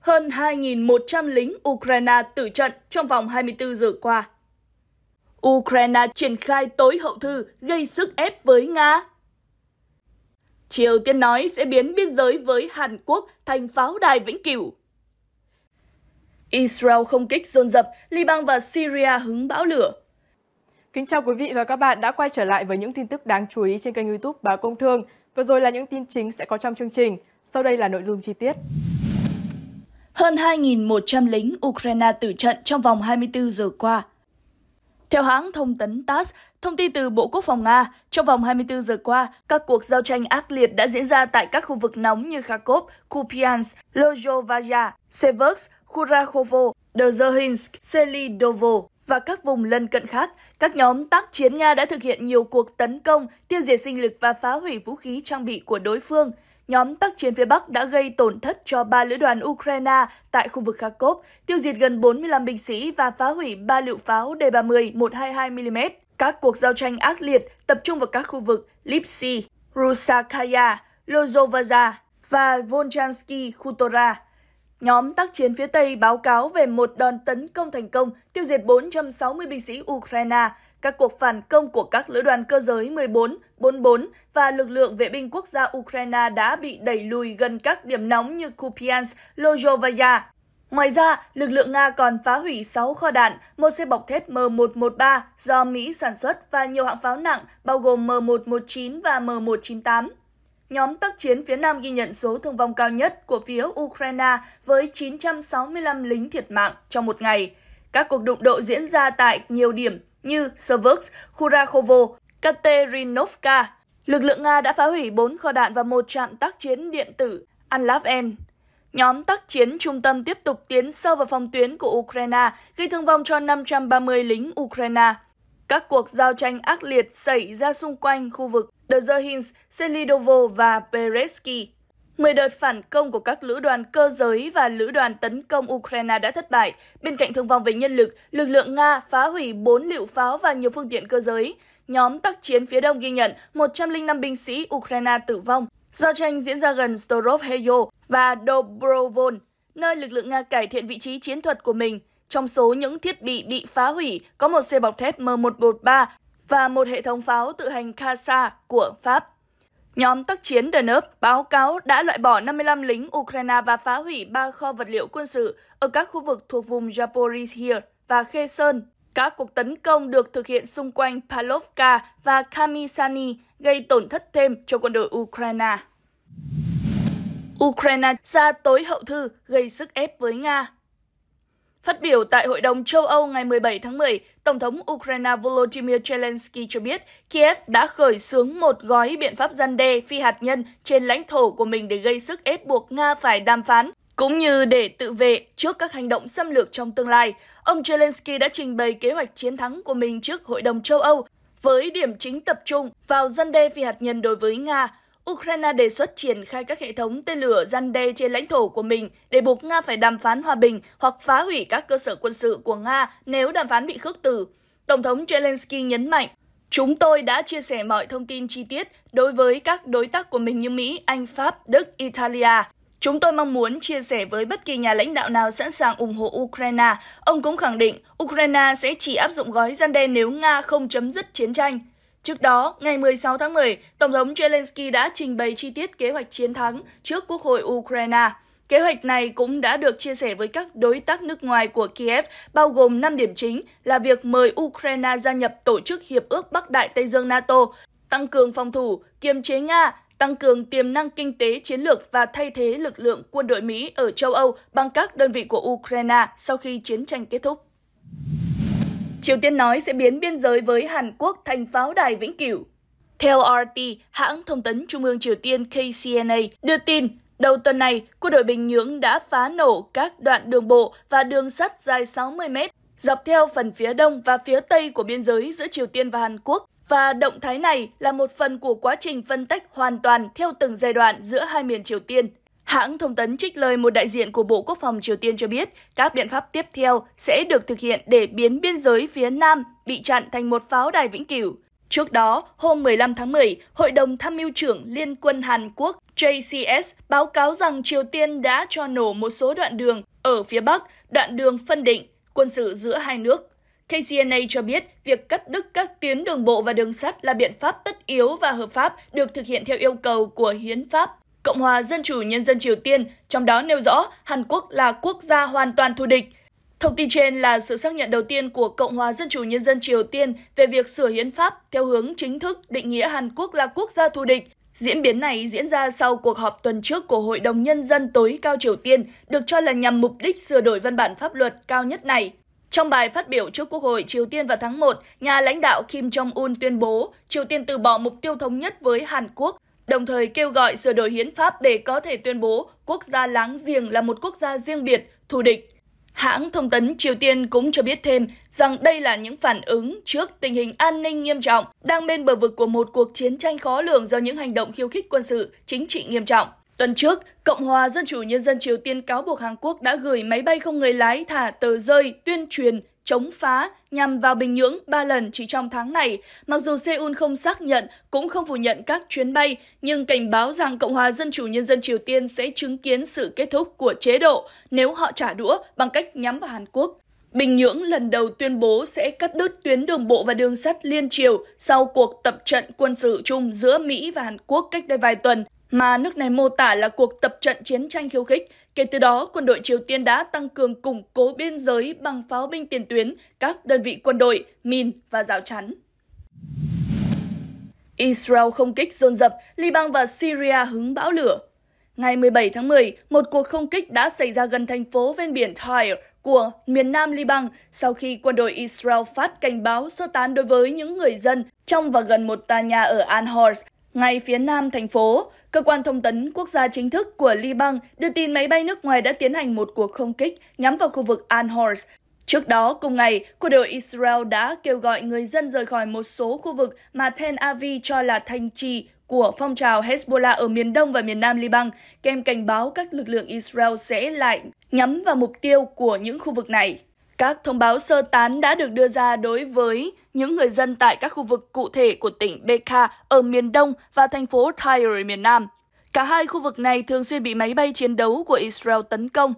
Hơn 2.100 lính Ukraine tử trận trong vòng 24 giờ qua. Ukraine triển khai tối hậu thư gây sức ép với Nga. Triều Tiên nói sẽ biến biên giới với Hàn Quốc thành pháo đài vĩnh cửu. Israel không kích dồn dập, Liban và Syria hứng bão lửa. Kính chào quý vị và các bạn đã quay trở lại với những tin tức đáng chú ý trên kênh youtube Báo Công Thương. Vừa rồi là những tin chính sẽ có trong chương trình, sau đây là nội dung chi tiết. Hơn 2.100 lính Ukraine tử trận trong vòng 24 giờ qua. Theo hãng thông tấn TASS, thông tin từ Bộ Quốc phòng Nga, trong vòng 24 giờ qua, các cuộc giao tranh ác liệt đã diễn ra tại các khu vực nóng như Kharkov, Kupiansk, Lozhovaya, Seversk, Kurakhovo, Dzehinsk, Selidovo và các vùng lân cận khác. Các nhóm tác chiến Nga đã thực hiện nhiều cuộc tấn công, tiêu diệt sinh lực và phá hủy vũ khí trang bị của đối phương – Nhóm tác chiến phía Bắc đã gây tổn thất cho ba lữ đoàn Ukraine tại khu vực Kharkov, tiêu diệt gần 45 binh sĩ và phá hủy ba lựu pháo D-30 122mm. Các cuộc giao tranh ác liệt tập trung vào các khu vực Lipsy, Rusakaya, Lozovaza và Volchansky Khutora. Nhóm tác chiến phía Tây báo cáo về một đòn tấn công thành công, tiêu diệt 460 binh sĩ Ukraine, các cuộc phản công của các lữ đoàn cơ giới 14, 44 và lực lượng vệ binh quốc gia Ukraine đã bị đẩy lùi gần các điểm nóng như Kupiansk, Lozhovaya. Ngoài ra, lực lượng Nga còn phá hủy 6 kho đạn, một xe bọc thép M113 do Mỹ sản xuất và nhiều hạng pháo nặng bao gồm M119 và M198. Nhóm tác chiến phía Nam ghi nhận số thương vong cao nhất của phía Ukraine với 965 lính thiệt mạng trong một ngày. Các cuộc đụng độ diễn ra tại nhiều điểm như Seversk, Kurakovo, Katerinovka. Lực lượng Nga đã phá hủy 4 kho đạn và một trạm tác chiến điện tử anlav Nhóm tác chiến trung tâm tiếp tục tiến sâu vào phòng tuyến của Ukraine, gây thương vong cho 530 lính Ukraine. Các cuộc giao tranh ác liệt xảy ra xung quanh khu vực Dzerhins, Selidovo và Bereski. 10 đợt phản công của các lữ đoàn cơ giới và lữ đoàn tấn công Ukraine đã thất bại. Bên cạnh thương vong về nhân lực, lực lượng Nga phá hủy 4 lựu pháo và nhiều phương tiện cơ giới nhóm tác chiến phía đông ghi nhận 105 binh sĩ Ukraine tử vong. Do tranh diễn ra gần storov và Dobrovol, nơi lực lượng Nga cải thiện vị trí chiến thuật của mình. Trong số những thiết bị bị phá hủy có một xe bọc thép M113 và một hệ thống pháo tự hành Kasa của Pháp. Nhóm tác chiến Danube báo cáo đã loại bỏ 55 lính Ukraine và phá hủy ba kho vật liệu quân sự ở các khu vực thuộc vùng Zaporizhia và khe Sơn. Các cuộc tấn công được thực hiện xung quanh Palovka và Kamisani gây tổn thất thêm cho quân đội Ukraine. Ukraine ra tối hậu thư gây sức ép với Nga Phát biểu tại Hội đồng châu Âu ngày 17 tháng 10, Tổng thống Ukraine Volodymyr Zelensky cho biết Kiev đã khởi xướng một gói biện pháp gian đe phi hạt nhân trên lãnh thổ của mình để gây sức ép buộc Nga phải đàm phán cũng như để tự vệ trước các hành động xâm lược trong tương lai, ông Zelensky đã trình bày kế hoạch chiến thắng của mình trước Hội đồng châu Âu với điểm chính tập trung vào dân đe phi hạt nhân đối với Nga. Ukraine đề xuất triển khai các hệ thống tên lửa gian đe trên lãnh thổ của mình để buộc Nga phải đàm phán hòa bình hoặc phá hủy các cơ sở quân sự của Nga nếu đàm phán bị khước từ. Tổng thống Zelensky nhấn mạnh, Chúng tôi đã chia sẻ mọi thông tin chi tiết đối với các đối tác của mình như Mỹ, Anh, Pháp, Đức, Italia. Chúng tôi mong muốn chia sẻ với bất kỳ nhà lãnh đạo nào sẵn sàng ủng hộ Ukraine. Ông cũng khẳng định Ukraine sẽ chỉ áp dụng gói gian đe nếu Nga không chấm dứt chiến tranh. Trước đó, ngày 16 tháng 10, Tổng thống Zelensky đã trình bày chi tiết kế hoạch chiến thắng trước Quốc hội Ukraine. Kế hoạch này cũng đã được chia sẻ với các đối tác nước ngoài của Kiev, bao gồm 5 điểm chính là việc mời Ukraine gia nhập Tổ chức Hiệp ước Bắc Đại Tây Dương NATO, tăng cường phòng thủ, kiềm chế Nga, tăng cường tiềm năng kinh tế chiến lược và thay thế lực lượng quân đội Mỹ ở châu Âu bằng các đơn vị của Ukraine sau khi chiến tranh kết thúc. Triều Tiên nói sẽ biến biên giới với Hàn Quốc thành pháo đài vĩnh cửu. Theo RT, hãng thông tấn Trung ương Triều Tiên KCNA đưa tin, đầu tuần này, quân đội Bình Nhưỡng đã phá nổ các đoạn đường bộ và đường sắt dài 60 mét dọc theo phần phía đông và phía tây của biên giới giữa Triều Tiên và Hàn Quốc và động thái này là một phần của quá trình phân tách hoàn toàn theo từng giai đoạn giữa hai miền Triều Tiên. Hãng thông tấn trích lời một đại diện của Bộ Quốc phòng Triều Tiên cho biết các biện pháp tiếp theo sẽ được thực hiện để biến biên giới phía Nam bị chặn thành một pháo đài vĩnh cửu. Trước đó, hôm 15 tháng 10, Hội đồng Tham mưu trưởng Liên quân Hàn Quốc JCS báo cáo rằng Triều Tiên đã cho nổ một số đoạn đường ở phía Bắc, đoạn đường phân định quân sự giữa hai nước. KCNA cho biết việc cắt đứt các tuyến đường bộ và đường sắt là biện pháp tất yếu và hợp pháp được thực hiện theo yêu cầu của hiến pháp Cộng hòa Dân chủ Nhân dân Triều Tiên, trong đó nêu rõ Hàn Quốc là quốc gia hoàn toàn thù địch. Thông tin trên là sự xác nhận đầu tiên của Cộng hòa Dân chủ Nhân dân Triều Tiên về việc sửa hiến pháp theo hướng chính thức định nghĩa Hàn Quốc là quốc gia thù địch. Diễn biến này diễn ra sau cuộc họp tuần trước của Hội đồng Nhân dân tối cao Triều Tiên, được cho là nhằm mục đích sửa đổi văn bản pháp luật cao nhất này. Trong bài phát biểu trước Quốc hội Triều Tiên vào tháng 1, nhà lãnh đạo Kim Jong-un tuyên bố Triều Tiên từ bỏ mục tiêu thống nhất với Hàn Quốc, đồng thời kêu gọi sửa đổi hiến pháp để có thể tuyên bố quốc gia láng giềng là một quốc gia riêng biệt, thù địch. Hãng thông tấn Triều Tiên cũng cho biết thêm rằng đây là những phản ứng trước tình hình an ninh nghiêm trọng đang bên bờ vực của một cuộc chiến tranh khó lường do những hành động khiêu khích quân sự, chính trị nghiêm trọng. Tuần trước, Cộng hòa Dân chủ Nhân dân Triều Tiên cáo buộc Hàn Quốc đã gửi máy bay không người lái thả tờ rơi tuyên truyền chống phá nhằm vào Bình Nhưỡng ba lần chỉ trong tháng này. Mặc dù Seoul không xác nhận cũng không phủ nhận các chuyến bay, nhưng cảnh báo rằng Cộng hòa Dân chủ Nhân dân Triều Tiên sẽ chứng kiến sự kết thúc của chế độ nếu họ trả đũa bằng cách nhắm vào Hàn Quốc. Bình Nhưỡng lần đầu tuyên bố sẽ cắt đứt tuyến đường bộ và đường sắt liên triều sau cuộc tập trận quân sự chung giữa Mỹ và Hàn Quốc cách đây vài tuần mà nước này mô tả là cuộc tập trận chiến tranh khiêu khích. Kể từ đó, quân đội Triều Tiên đã tăng cường củng cố biên giới bằng pháo binh tiền tuyến, các đơn vị quân đội, min và rào chắn. Israel không kích dồn dập, Liban và Syria hứng bão lửa. Ngày 17 tháng 10, một cuộc không kích đã xảy ra gần thành phố ven biển Tyre của miền nam Liban sau khi quân đội Israel phát cảnh báo sơ tán đối với những người dân trong và gần một tòa nhà ở Anhors ngay phía nam thành phố. Cơ quan thông tấn quốc gia chính thức của Liban đưa tin máy bay nước ngoài đã tiến hành một cuộc không kích nhắm vào khu vực Anhors. Trước đó, cùng ngày, quân đội Israel đã kêu gọi người dân rời khỏi một số khu vực mà Ten Avi cho là thành trì của phong trào Hezbollah ở miền đông và miền nam Liban, kèm cảnh báo các lực lượng Israel sẽ lại nhắm vào mục tiêu của những khu vực này. Các thông báo sơ tán đã được đưa ra đối với những người dân tại các khu vực cụ thể của tỉnh Beka ở miền Đông và thành phố Tyre miền Nam. Cả hai khu vực này thường xuyên bị máy bay chiến đấu của Israel tấn công.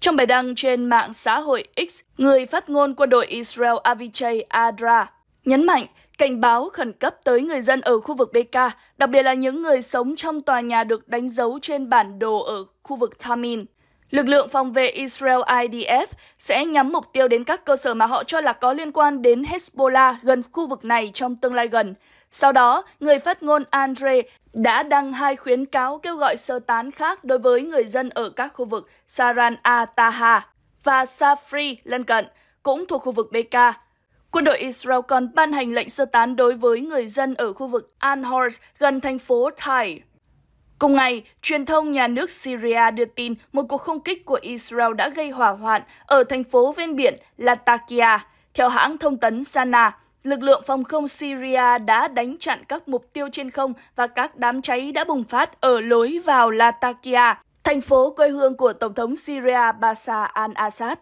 Trong bài đăng trên mạng xã hội X, người phát ngôn quân đội Israel Avichai Adra nhấn mạnh cảnh báo khẩn cấp tới người dân ở khu vực Beka, đặc biệt là những người sống trong tòa nhà được đánh dấu trên bản đồ ở khu vực Tamin. Lực lượng phòng vệ Israel IDF sẽ nhắm mục tiêu đến các cơ sở mà họ cho là có liên quan đến Hezbollah gần khu vực này trong tương lai gần. Sau đó, người phát ngôn Andre đã đăng hai khuyến cáo kêu gọi sơ tán khác đối với người dân ở các khu vực Saran Ataha và Safri lân cận, cũng thuộc khu vực BK. Quân đội Israel còn ban hành lệnh sơ tán đối với người dân ở khu vực Anhors gần thành phố Tyre. Cùng ngày, truyền thông nhà nước Syria đưa tin một cuộc không kích của Israel đã gây hỏa hoạn ở thành phố ven biển Latakia. Theo hãng thông tấn Sana, lực lượng phòng không Syria đã đánh chặn các mục tiêu trên không và các đám cháy đã bùng phát ở lối vào Latakia, thành phố quê hương của Tổng thống Syria Bashar al-Assad.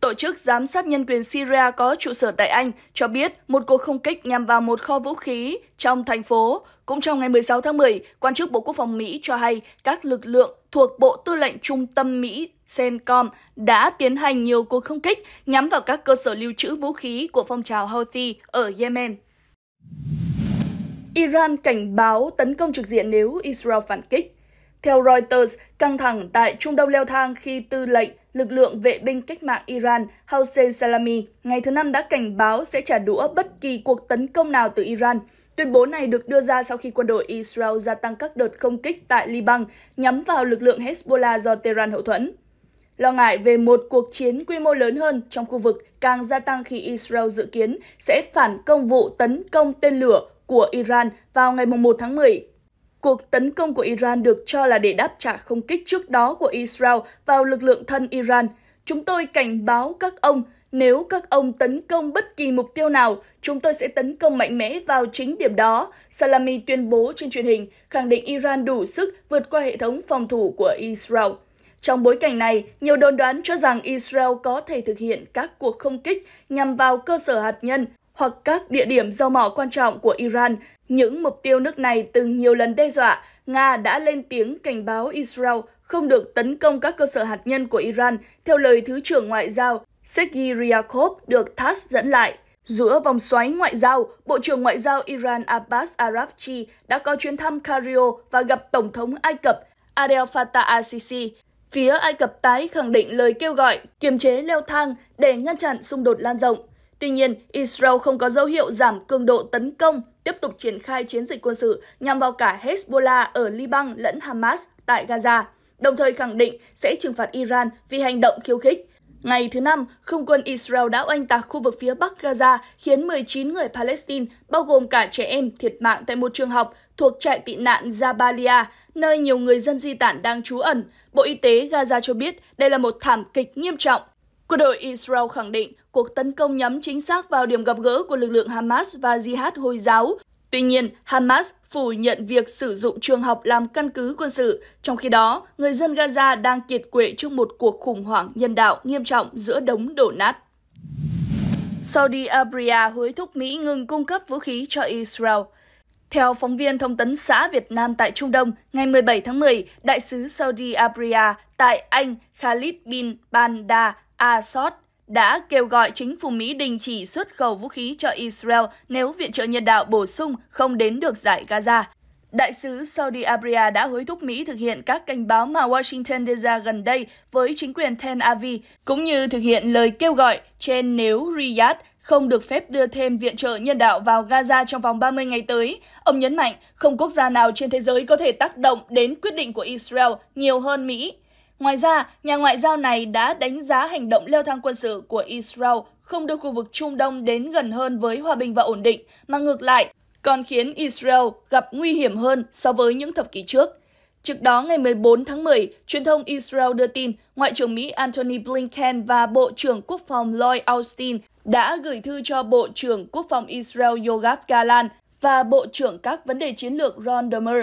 Tổ chức Giám sát Nhân quyền Syria có trụ sở tại Anh cho biết một cuộc không kích nhằm vào một kho vũ khí trong thành phố. Cũng trong ngày 16 tháng 10, quan chức Bộ Quốc phòng Mỹ cho hay các lực lượng thuộc Bộ Tư lệnh Trung tâm Mỹ CENTCOM đã tiến hành nhiều cuộc không kích nhắm vào các cơ sở lưu trữ vũ khí của phong trào Houthi ở Yemen. Iran cảnh báo tấn công trực diện nếu Israel phản kích theo Reuters, căng thẳng tại Trung Đông leo thang khi tư lệnh lực lượng vệ binh cách mạng Iran Hossein Salami ngày thứ Năm đã cảnh báo sẽ trả đũa bất kỳ cuộc tấn công nào từ Iran. Tuyên bố này được đưa ra sau khi quân đội Israel gia tăng các đợt không kích tại Liban nhắm vào lực lượng Hezbollah do Tehran hậu thuẫn. Lo ngại về một cuộc chiến quy mô lớn hơn trong khu vực càng gia tăng khi Israel dự kiến sẽ phản công vụ tấn công tên lửa của Iran vào ngày 1 tháng 10 cuộc tấn công của Iran được cho là để đáp trả không kích trước đó của Israel vào lực lượng thân Iran. Chúng tôi cảnh báo các ông, nếu các ông tấn công bất kỳ mục tiêu nào, chúng tôi sẽ tấn công mạnh mẽ vào chính điểm đó, Salami tuyên bố trên truyền hình, khẳng định Iran đủ sức vượt qua hệ thống phòng thủ của Israel. Trong bối cảnh này, nhiều đồn đoán cho rằng Israel có thể thực hiện các cuộc không kích nhằm vào cơ sở hạt nhân hoặc các địa điểm dầu mỏ quan trọng của Iran, những mục tiêu nước này từng nhiều lần đe dọa, Nga đã lên tiếng cảnh báo Israel không được tấn công các cơ sở hạt nhân của Iran, theo lời Thứ trưởng Ngoại giao Sergei Ryakov được TASS dẫn lại. Giữa vòng xoáy ngoại giao, Bộ trưởng Ngoại giao Iran Abbas Arafchi đã có chuyến thăm Cairo và gặp Tổng thống Ai Cập Adel Fattah al-Sisi. Phía Ai Cập tái khẳng định lời kêu gọi kiềm chế leo thang để ngăn chặn xung đột lan rộng. Tuy nhiên, Israel không có dấu hiệu giảm cường độ tấn công, tiếp tục triển khai chiến dịch quân sự nhằm vào cả Hezbollah ở Liban lẫn Hamas tại Gaza, đồng thời khẳng định sẽ trừng phạt Iran vì hành động khiêu khích. Ngày thứ Năm, không quân Israel đã oanh tạc khu vực phía Bắc Gaza khiến 19 người Palestine, bao gồm cả trẻ em, thiệt mạng tại một trường học thuộc trại tị nạn Jabalia, nơi nhiều người dân di tản đang trú ẩn. Bộ Y tế Gaza cho biết đây là một thảm kịch nghiêm trọng Quân đội Israel khẳng định cuộc tấn công nhắm chính xác vào điểm gặp gỡ của lực lượng Hamas và Jihad Hồi giáo. Tuy nhiên, Hamas phủ nhận việc sử dụng trường học làm căn cứ quân sự, trong khi đó, người dân Gaza đang kiệt quệ trước một cuộc khủng hoảng nhân đạo nghiêm trọng giữa đống đổ nát. Saudi Arabia hối thúc Mỹ ngừng cung cấp vũ khí cho Israel. Theo phóng viên thông tấn xã Việt Nam tại Trung Đông, ngày 17 tháng 10, đại sứ Saudi Arabia tại Anh Khalid bin Bandar. ASOT đã kêu gọi chính phủ Mỹ đình chỉ xuất khẩu vũ khí cho Israel nếu viện trợ nhân đạo bổ sung không đến được giải Gaza. Đại sứ Saudi Arabia đã hối thúc Mỹ thực hiện các cảnh báo mà Washington đưa ra gần đây với chính quyền Tel Aviv, cũng như thực hiện lời kêu gọi trên nếu Riyadh không được phép đưa thêm viện trợ nhân đạo vào Gaza trong vòng 30 ngày tới. Ông nhấn mạnh, không quốc gia nào trên thế giới có thể tác động đến quyết định của Israel nhiều hơn Mỹ. Ngoài ra, nhà ngoại giao này đã đánh giá hành động leo thang quân sự của Israel không đưa khu vực Trung Đông đến gần hơn với hòa bình và ổn định, mà ngược lại, còn khiến Israel gặp nguy hiểm hơn so với những thập kỷ trước. Trước đó, ngày 14 tháng 10, truyền thông Israel đưa tin Ngoại trưởng Mỹ Antony Blinken và Bộ trưởng Quốc phòng Lloyd Austin đã gửi thư cho Bộ trưởng Quốc phòng Israel Yoav Galan và Bộ trưởng các vấn đề chiến lược Ron Dermer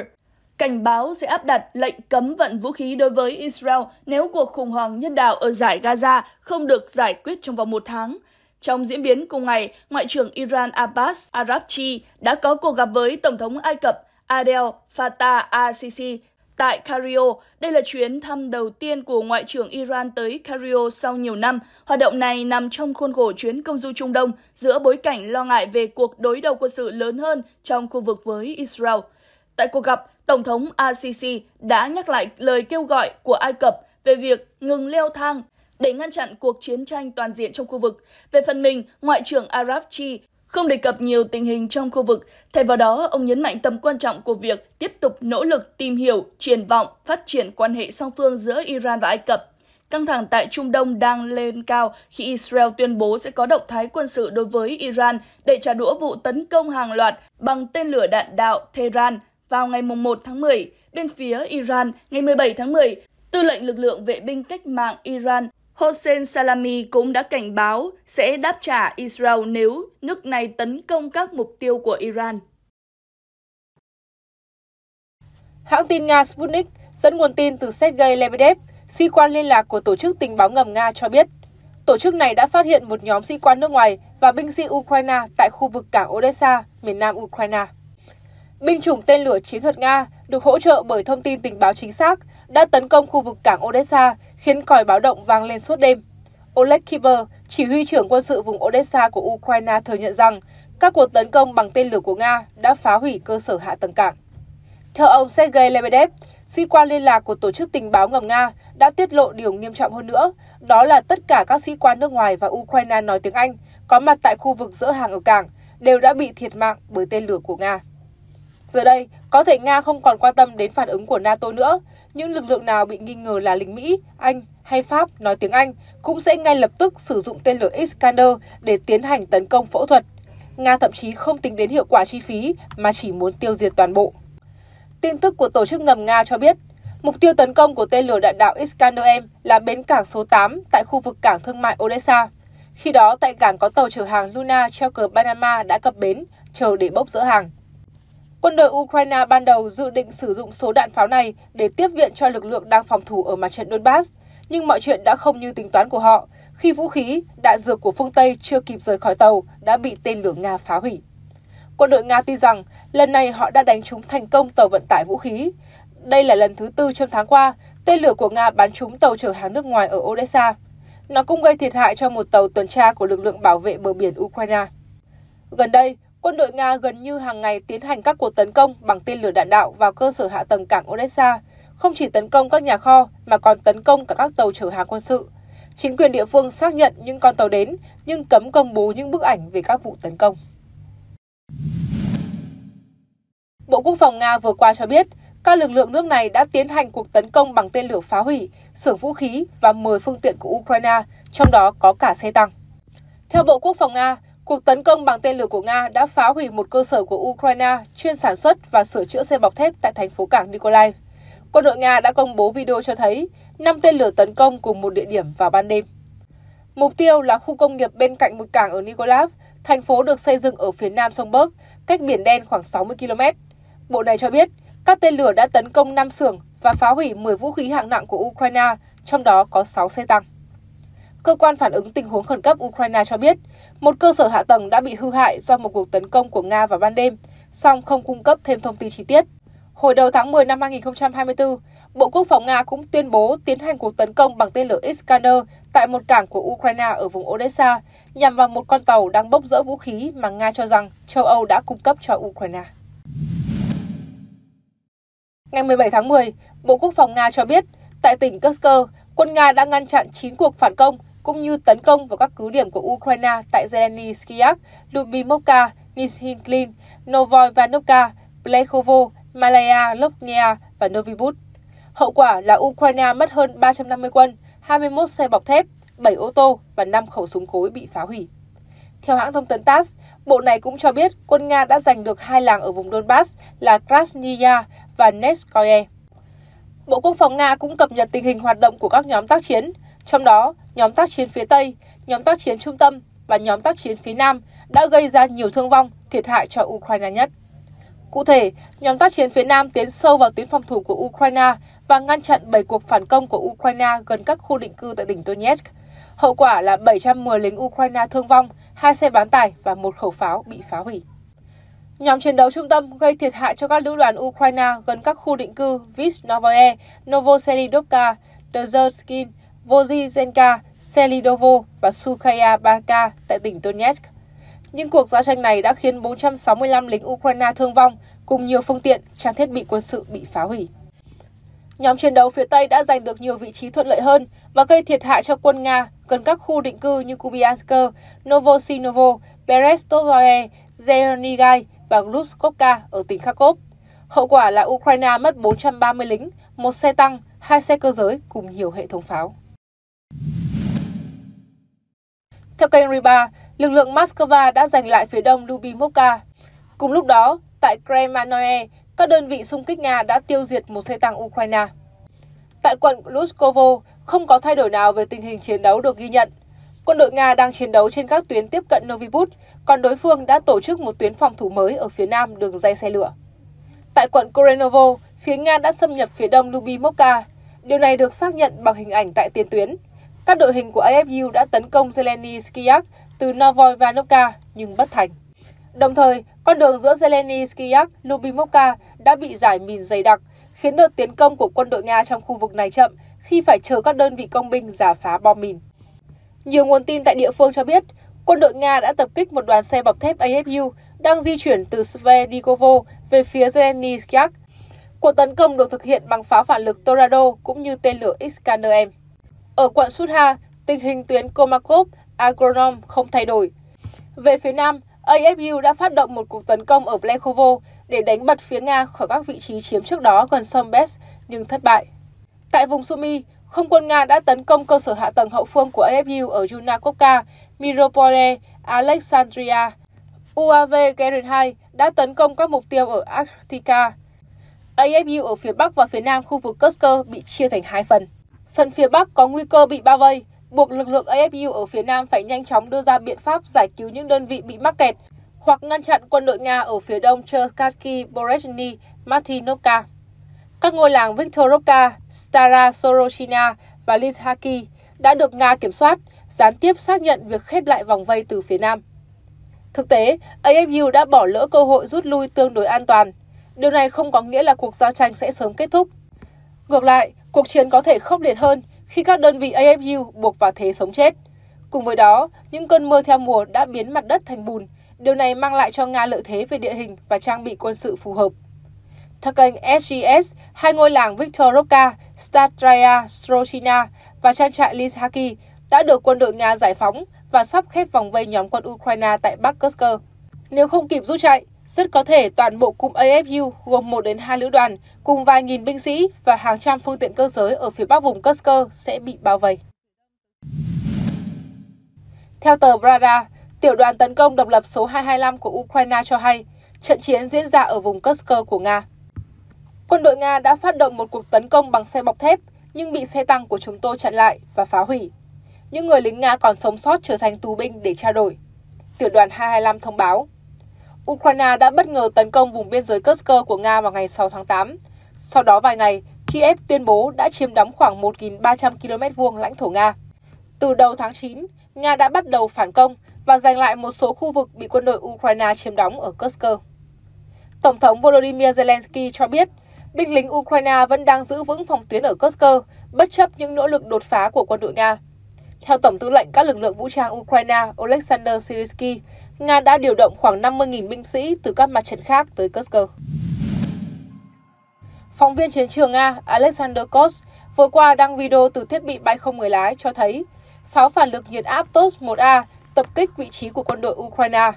cảnh báo sẽ áp đặt lệnh cấm vận vũ khí đối với Israel nếu cuộc khủng hoảng nhân đạo ở giải Gaza không được giải quyết trong vòng một tháng. Trong diễn biến cùng ngày, Ngoại trưởng Iran Abbas Arabchi đã có cuộc gặp với Tổng thống Ai Cập Adel Fattah al-Sisi tại Cairo. Đây là chuyến thăm đầu tiên của Ngoại trưởng Iran tới Cairo sau nhiều năm. Hoạt động này nằm trong khuôn khổ chuyến công du Trung Đông giữa bối cảnh lo ngại về cuộc đối đầu quân sự lớn hơn trong khu vực với Israel. Tại cuộc gặp, Tổng thống al đã nhắc lại lời kêu gọi của Ai Cập về việc ngừng leo thang để ngăn chặn cuộc chiến tranh toàn diện trong khu vực. Về phần mình, Ngoại trưởng Arafchi không đề cập nhiều tình hình trong khu vực, thay vào đó ông nhấn mạnh tầm quan trọng của việc tiếp tục nỗ lực tìm hiểu, triển vọng, phát triển quan hệ song phương giữa Iran và Ai Cập. Căng thẳng tại Trung Đông đang lên cao khi Israel tuyên bố sẽ có động thái quân sự đối với Iran để trả đũa vụ tấn công hàng loạt bằng tên lửa đạn đạo Tehran vào ngày 1 tháng 10, bên phía Iran ngày 17 tháng 10, tư lệnh lực lượng vệ binh cách mạng Iran Hossein Salami cũng đã cảnh báo sẽ đáp trả Israel nếu nước này tấn công các mục tiêu của Iran. Hãng tin Nga Sputnik dẫn nguồn tin từ Sergei Lebedev, sĩ quan liên lạc của Tổ chức Tình báo ngầm Nga cho biết, tổ chức này đã phát hiện một nhóm sĩ quan nước ngoài và binh sĩ Ukraine tại khu vực cảng Odessa, miền nam Ukraine. Binh chủng tên lửa chiến thuật Nga được hỗ trợ bởi thông tin tình báo chính xác đã tấn công khu vực cảng Odessa, khiến còi báo động vang lên suốt đêm. Oleg Kiber, chỉ huy trưởng quân sự vùng Odessa của Ukraine thừa nhận rằng các cuộc tấn công bằng tên lửa của Nga đã phá hủy cơ sở hạ tầng cảng. Theo ông Sergei Lebedev, sĩ quan liên lạc của Tổ chức Tình báo ngầm Nga đã tiết lộ điều nghiêm trọng hơn nữa, đó là tất cả các sĩ quan nước ngoài và Ukraine nói tiếng Anh có mặt tại khu vực giữa hàng ở cảng đều đã bị thiệt mạng bởi tên lửa của Nga. Giờ đây, có thể Nga không còn quan tâm đến phản ứng của NATO nữa. Những lực lượng nào bị nghi ngờ là lính Mỹ, Anh hay Pháp nói tiếng Anh cũng sẽ ngay lập tức sử dụng tên lửa Iskander để tiến hành tấn công phẫu thuật. Nga thậm chí không tính đến hiệu quả chi phí mà chỉ muốn tiêu diệt toàn bộ. Tin tức của tổ chức ngầm Nga cho biết, mục tiêu tấn công của tên lửa đạn đạo Iskander-M là bến cảng số 8 tại khu vực cảng thương mại Odessa. Khi đó, tại cảng có tàu chở hàng Luna treo cờ Panama đã cập bến, chờ để bốc dỡ hàng. Quân đội Ukraine ban đầu dự định sử dụng số đạn pháo này để tiếp viện cho lực lượng đang phòng thủ ở mặt trận Donbass, nhưng mọi chuyện đã không như tính toán của họ khi vũ khí, đạn dược của phương Tây chưa kịp rời khỏi tàu đã bị tên lửa Nga phá hủy. Quân đội Nga tin rằng lần này họ đã đánh trúng thành công tàu vận tải vũ khí. Đây là lần thứ tư trong tháng qua, tên lửa của Nga bắn trúng tàu chở hàng nước ngoài ở Odessa. Nó cũng gây thiệt hại cho một tàu tuần tra của lực lượng bảo vệ bờ biển Ukraine. Gần đây, quân đội Nga gần như hàng ngày tiến hành các cuộc tấn công bằng tên lửa đạn đạo vào cơ sở hạ tầng cảng Odessa, không chỉ tấn công các nhà kho mà còn tấn công cả các tàu chở hàng quân sự. Chính quyền địa phương xác nhận những con tàu đến nhưng cấm công bố những bức ảnh về các vụ tấn công. Bộ Quốc phòng Nga vừa qua cho biết, các lực lượng nước này đã tiến hành cuộc tấn công bằng tên lửa phá hủy, xưởng vũ khí và 10 phương tiện của Ukraine, trong đó có cả xe tăng. Theo Bộ Quốc phòng Nga, Cuộc tấn công bằng tên lửa của Nga đã phá hủy một cơ sở của Ukraine chuyên sản xuất và sửa chữa xe bọc thép tại thành phố cảng Nikolai. Quân đội Nga đã công bố video cho thấy 5 tên lửa tấn công cùng một địa điểm vào ban đêm. Mục tiêu là khu công nghiệp bên cạnh một cảng ở Nikolaev, thành phố được xây dựng ở phía nam sông Berg, cách Biển Đen khoảng 60 km. Bộ này cho biết, các tên lửa đã tấn công 5 xưởng và phá hủy 10 vũ khí hạng nặng của Ukraine, trong đó có 6 xe tăng. Cơ quan phản ứng tình huống khẩn cấp Ukraine cho biết, một cơ sở hạ tầng đã bị hư hại do một cuộc tấn công của Nga vào ban đêm, song không cung cấp thêm thông tin chi tiết. Hồi đầu tháng 10 năm 2024, Bộ Quốc phòng Nga cũng tuyên bố tiến hành cuộc tấn công bằng tên lửa Iskander tại một cảng của Ukraine ở vùng Odessa nhằm vào một con tàu đang bốc rỡ vũ khí mà Nga cho rằng châu Âu đã cung cấp cho Ukraine. Ngày 17 tháng 10, Bộ Quốc phòng Nga cho biết, tại tỉnh Kursk, quân Nga đã ngăn chặn 9 cuộc phản công cũng như tấn công vào các cứ điểm của Ukraine tại Zeleny Skyak, Lubimovka, Nishinklin, Novoivanovka, Plekhovo, Malaya, Lopnia và Novibut. Hậu quả là Ukraine mất hơn 350 quân, 21 xe bọc thép, 7 ô tô và 5 khẩu súng cối bị phá hủy. Theo hãng thông tấn TASS, bộ này cũng cho biết quân Nga đã giành được hai làng ở vùng Donbass là Krasnaya và Netskoye. Bộ Quốc phòng Nga cũng cập nhật tình hình hoạt động của các nhóm tác chiến, trong đó nhóm tác chiến phía Tây, nhóm tác chiến trung tâm và nhóm tác chiến phía Nam đã gây ra nhiều thương vong, thiệt hại cho Ukraine nhất. Cụ thể, nhóm tác chiến phía Nam tiến sâu vào tuyến phòng thủ của Ukraine và ngăn chặn 7 cuộc phản công của Ukraine gần các khu định cư tại tỉnh Donetsk. Hậu quả là 710 lính Ukraine thương vong, hai xe bán tải và một khẩu pháo bị phá hủy. Nhóm chiến đấu trung tâm gây thiệt hại cho các lữ đoàn Ukraine gần các khu định cư Visnovoye, Novoselidovka, Dzerzhinskin Vojizenka, Selidovo và Sukhaya Banka tại tỉnh Donetsk. Những cuộc giao tranh này đã khiến 465 lính Ukraine thương vong, cùng nhiều phương tiện, trang thiết bị quân sự bị phá hủy. Nhóm chiến đấu phía Tây đã giành được nhiều vị trí thuận lợi hơn và gây thiệt hại cho quân Nga gần các khu định cư như Kubiansk, Novosinovo, Berestovoye, Zernigai và Glubskovka ở tỉnh Kharkov. Hậu quả là Ukraine mất 430 lính, một xe tăng, hai xe cơ giới cùng nhiều hệ thống pháo. kênh Riba, lực lượng Moscow đã giành lại phía đông Lubimivka. Cùng lúc đó, tại Kremanoe, các đơn vị xung kích Nga đã tiêu diệt một xe tăng Ukraine. Tại quận Luskovo, không có thay đổi nào về tình hình chiến đấu được ghi nhận. Quân đội Nga đang chiến đấu trên các tuyến tiếp cận Novibut, còn đối phương đã tổ chức một tuyến phòng thủ mới ở phía nam đường dây xe lửa. Tại quận Korenovo, phía Nga đã xâm nhập phía đông Lubimivka. Điều này được xác nhận bằng hình ảnh tại tiền tuyến. Các đội hình của AFU đã tấn công Zeleny Skiak từ Novoy Vanovka nhưng bất thành. Đồng thời, con đường giữa Zeleny Skiak Lubimovka đã bị giải mìn dày đặc, khiến đợt tiến công của quân đội Nga trong khu vực này chậm khi phải chờ các đơn vị công binh giả phá bom mìn. Nhiều nguồn tin tại địa phương cho biết, quân đội Nga đã tập kích một đoàn xe bọc thép AFU đang di chuyển từ Svedikovo về phía Zeleny Skiak. Cuộc tấn công được thực hiện bằng pháo phản lực Torado cũng như tên lửa Iskander-M. Ở quận Sudha, tình hình tuyến Komakov, Agronom không thay đổi. Về phía Nam, AFU đã phát động một cuộc tấn công ở Pleikhov để đánh bật phía Nga khỏi các vị trí chiếm trước đó gần sông nhưng thất bại. Tại vùng Sumy, không quân Nga đã tấn công cơ sở hạ tầng hậu phương của AFU ở Yunakovka, Miropole, Alexandria. UAV Garand 2 đã tấn công các mục tiêu ở Arktika. AFU ở phía Bắc và phía Nam khu vực Kursk bị chia thành hai phần. Phần phía Bắc có nguy cơ bị bao vây, buộc lực lượng AFU ở phía Nam phải nhanh chóng đưa ra biện pháp giải cứu những đơn vị bị mắc kẹt hoặc ngăn chặn quân đội Nga ở phía đông Cherkasy, Berezhny, Martinovka. Các ngôi làng Viktorovka, Stara Sorochina và Lizhaki đã được Nga kiểm soát, gián tiếp xác nhận việc khép lại vòng vây từ phía Nam. Thực tế, AFU đã bỏ lỡ cơ hội rút lui tương đối an toàn. Điều này không có nghĩa là cuộc giao tranh sẽ sớm kết thúc. Ngược lại, Cuộc chiến có thể khốc liệt hơn khi các đơn vị AFU buộc vào thế sống chết. Cùng với đó, những cơn mưa theo mùa đã biến mặt đất thành bùn. Điều này mang lại cho Nga lợi thế về địa hình và trang bị quân sự phù hợp. Theo kênh SGS, hai ngôi làng Viktorovka, Statraya Strochina và trang trại Lishaki đã được quân đội Nga giải phóng và sắp khép vòng vây nhóm quân Ukraine tại Bắc Kursk. Nếu không kịp rút chạy, rất có thể toàn bộ cụm AFU gồm 1 đến 2 lữ đoàn cùng vài nghìn binh sĩ và hàng trăm phương tiện cơ giới ở phía bắc vùng Kursk sẽ bị bao vây. Theo tờ Brada, tiểu đoàn tấn công độc lập số 225 của Ukraine cho hay, trận chiến diễn ra ở vùng Kursk của Nga. Quân đội Nga đã phát động một cuộc tấn công bằng xe bọc thép, nhưng bị xe tăng của chúng tôi chặn lại và phá hủy. Những người lính Nga còn sống sót trở thành tù binh để trao đổi. Tiểu đoàn 225 thông báo. Ukraine đã bất ngờ tấn công vùng biên giới Kursk của Nga vào ngày 6 tháng 8. Sau đó vài ngày, Kiev tuyên bố đã chiếm đóng khoảng 1.300 km vuông lãnh thổ Nga. Từ đầu tháng 9, Nga đã bắt đầu phản công và giành lại một số khu vực bị quân đội Ukraine chiếm đóng ở Kursk. Tổng thống Volodymyr Zelensky cho biết, binh lính Ukraine vẫn đang giữ vững phòng tuyến ở Kursk, bất chấp những nỗ lực đột phá của quân đội Nga. Theo Tổng tư lệnh các lực lượng vũ trang Ukraine Oleksandr Syrsky, Nga đã điều động khoảng 50.000 binh sĩ từ các mặt trận khác tới Kursk. Phóng viên chiến trường Nga Alexander Kos vừa qua đăng video từ thiết bị bay không người lái cho thấy pháo phản lực nhiệt áp TOS-1A tập kích vị trí của quân đội Ukraine.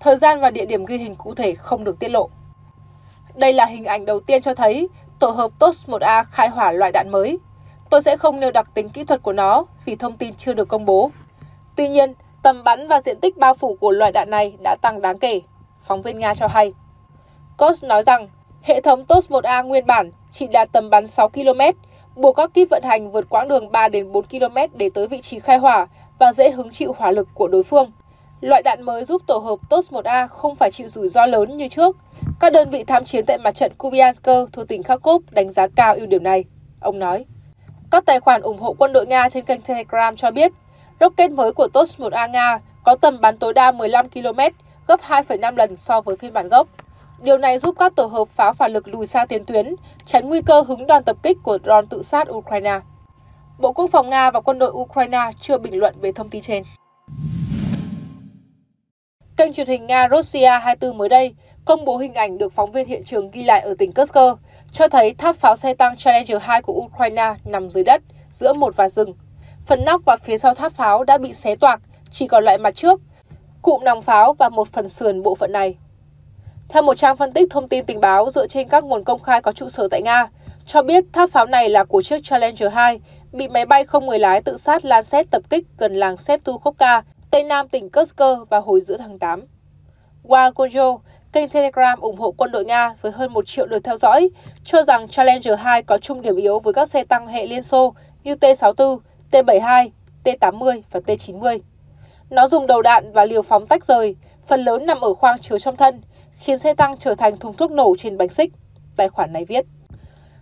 Thời gian và địa điểm ghi hình cụ thể không được tiết lộ. Đây là hình ảnh đầu tiên cho thấy tổ hợp TOS-1A khai hỏa loại đạn mới, Tôi sẽ không nêu đặc tính kỹ thuật của nó vì thông tin chưa được công bố. Tuy nhiên, tầm bắn và diện tích bao phủ của loại đạn này đã tăng đáng kể, phóng viên Nga cho hay. cos nói rằng, hệ thống TOS 1A nguyên bản chỉ đạt tầm bắn 6 km, buộc các kíp vận hành vượt quãng đường 3 đến 4 km để tới vị trí khai hỏa và dễ hứng chịu hỏa lực của đối phương. Loại đạn mới giúp tổ hợp TOS 1A không phải chịu rủi ro lớn như trước. Các đơn vị tham chiến tại mặt trận Kubiansk thuộc tỉnh Kharkov đánh giá cao ưu điểm này, ông nói. Các tài khoản ủng hộ quân đội Nga trên kênh Telegram cho biết, rocket mới của TOS-1A Nga có tầm bắn tối đa 15 km, gấp 2,5 lần so với phiên bản gốc. Điều này giúp các tổ hợp pháo phản lực lùi xa tiền tuyến, tránh nguy cơ hứng đòn tập kích của drone tự sát Ukraine. Bộ Quốc phòng Nga và quân đội Ukraine chưa bình luận về thông tin trên. Kênh truyền hình Nga Russia 24 mới đây công bố hình ảnh được phóng viên hiện trường ghi lại ở tỉnh Kursk, cho thấy tháp pháo xe tăng Challenger 2 của Ukraine nằm dưới đất, giữa một và rừng. Phần nóc và phía sau tháp pháo đã bị xé toạc, chỉ còn lại mặt trước, cụm nòng pháo và một phần sườn bộ phận này. Theo một trang phân tích thông tin tình báo dựa trên các nguồn công khai có trụ sở tại Nga, cho biết tháp pháo này là của chiếc Challenger 2, bị máy bay không người lái tự sát Lancet tập kích gần làng Septukovka, tây nam tỉnh Kursk vào hồi giữa tháng 8. Qua Gojo, Kênh Telegram ủng hộ quân đội Nga với hơn 1 triệu lượt theo dõi, cho rằng Challenger 2 có chung điểm yếu với các xe tăng hệ Liên Xô như T-64, T-72, T-80 và T-90. Nó dùng đầu đạn và liều phóng tách rời, phần lớn nằm ở khoang chứa trong thân, khiến xe tăng trở thành thùng thuốc nổ trên bánh xích, tài khoản này viết.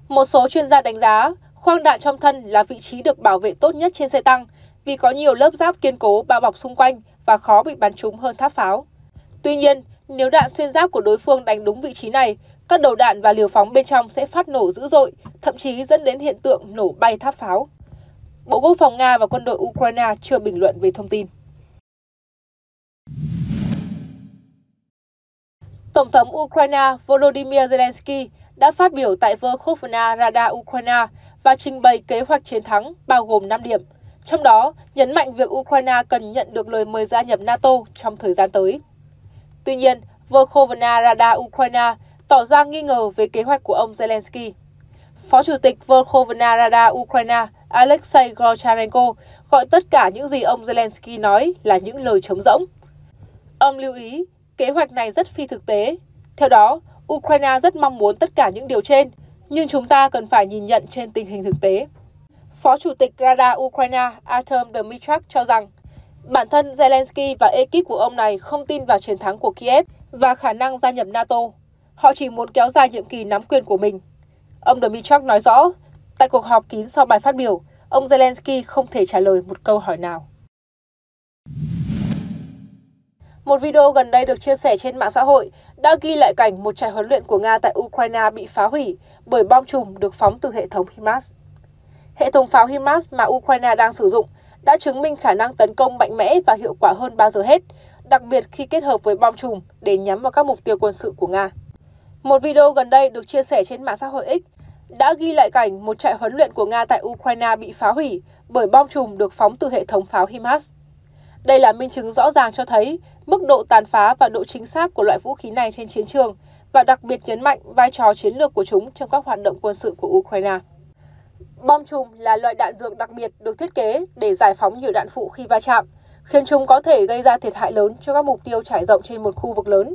Một số chuyên gia đánh giá, khoang đạn trong thân là vị trí được bảo vệ tốt nhất trên xe tăng vì có nhiều lớp giáp kiên cố bao bọc xung quanh và khó bị bắn trúng hơn tháp pháo. Tuy nhiên, nếu đạn xuyên giáp của đối phương đánh đúng vị trí này, các đầu đạn và liều phóng bên trong sẽ phát nổ dữ dội, thậm chí dẫn đến hiện tượng nổ bay tháp pháo. Bộ Quốc phòng Nga và quân đội Ukraine chưa bình luận về thông tin. Tổng thống Ukraine Volodymyr Zelensky đã phát biểu tại Verkhovna Rada Ukraine và trình bày kế hoạch chiến thắng bao gồm 5 điểm. Trong đó, nhấn mạnh việc Ukraine cần nhận được lời mời gia nhập NATO trong thời gian tới. Tuy nhiên, Verkhovna Rada Ukraine tỏ ra nghi ngờ về kế hoạch của ông Zelensky. Phó Chủ tịch Verkhovna Rada Ukraine Alexei Gorcharenko gọi tất cả những gì ông Zelensky nói là những lời trống rỗng. Ông lưu ý, kế hoạch này rất phi thực tế. Theo đó, Ukraine rất mong muốn tất cả những điều trên, nhưng chúng ta cần phải nhìn nhận trên tình hình thực tế. Phó Chủ tịch Rada Ukraine Artem Dmytrak cho rằng Bản thân Zelensky và ekip của ông này không tin vào chiến thắng của Kiev và khả năng gia nhập NATO. Họ chỉ muốn kéo dài nhiệm kỳ nắm quyền của mình. Ông Dmytrov nói rõ, tại cuộc họp kín sau bài phát biểu, ông Zelensky không thể trả lời một câu hỏi nào. Một video gần đây được chia sẻ trên mạng xã hội đã ghi lại cảnh một trại huấn luyện của Nga tại Ukraine bị phá hủy bởi bom chùm được phóng từ hệ thống HIMARS. Hệ thống pháo HIMARS mà Ukraine đang sử dụng đã chứng minh khả năng tấn công mạnh mẽ và hiệu quả hơn bao giờ hết, đặc biệt khi kết hợp với bom chùm để nhắm vào các mục tiêu quân sự của Nga. Một video gần đây được chia sẻ trên mạng xã hội X đã ghi lại cảnh một trại huấn luyện của Nga tại Ukraine bị phá hủy bởi bom chùm được phóng từ hệ thống pháo HIMARS. Đây là minh chứng rõ ràng cho thấy mức độ tàn phá và độ chính xác của loại vũ khí này trên chiến trường và đặc biệt nhấn mạnh vai trò chiến lược của chúng trong các hoạt động quân sự của Ukraine. Bom trùm là loại đạn dược đặc biệt được thiết kế để giải phóng nhiều đạn phụ khi va chạm, khiến chúng có thể gây ra thiệt hại lớn cho các mục tiêu trải rộng trên một khu vực lớn.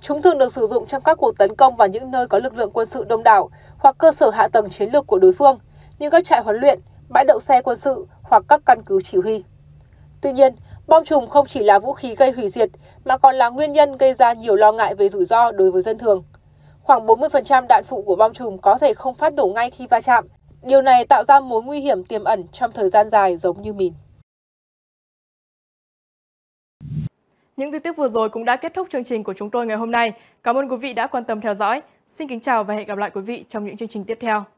Chúng thường được sử dụng trong các cuộc tấn công vào những nơi có lực lượng quân sự đông đảo hoặc cơ sở hạ tầng chiến lược của đối phương, như các trại huấn luyện, bãi đậu xe quân sự hoặc các căn cứ chỉ huy. Tuy nhiên, bom trùm không chỉ là vũ khí gây hủy diệt mà còn là nguyên nhân gây ra nhiều lo ngại về rủi ro đối với dân thường. Khoảng 40% đạn phụ của bom trùm có thể không phát nổ ngay khi va chạm, Điều này tạo ra mối nguy hiểm tiềm ẩn trong thời gian dài giống như mìn. Những tin tức vừa rồi cũng đã kết thúc chương trình của chúng tôi ngày hôm nay. Cảm ơn quý vị đã quan tâm theo dõi. Xin kính chào và hẹn gặp lại quý vị trong những chương trình tiếp theo.